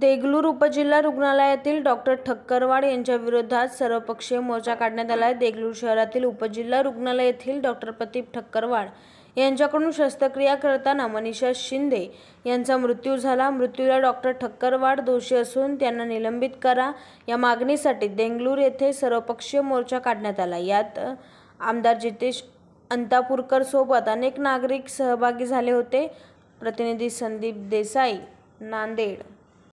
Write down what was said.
देगलूर उपजिल्हा रुग्णालयातील डॉक्टर ठक्करवाड यांच्या विरोधात सर्वपक्षीय मोर्चा काढण्यात आला आहे देगलूर शहरातील उपजिल्हा रुग्णालय येथील डॉक्टर प्रतीप ठक्करवाड यांच्याकडून शस्त्रक्रिया करताना मनीषा शिंदे यांचा मृत्यू झाला मृत्यूला डॉक्टर ठक्करवाड दोषी असून त्यांना निलंबित करा या मागणीसाठी देंगलूर येथे सर्वपक्षीय मोर्चा काढण्यात आला यात आमदार जितेश अंतापूरकर सोबत अनेक नागरिक सहभागी झाले होते प्रतिनिधी संदीप देसाई नांदेड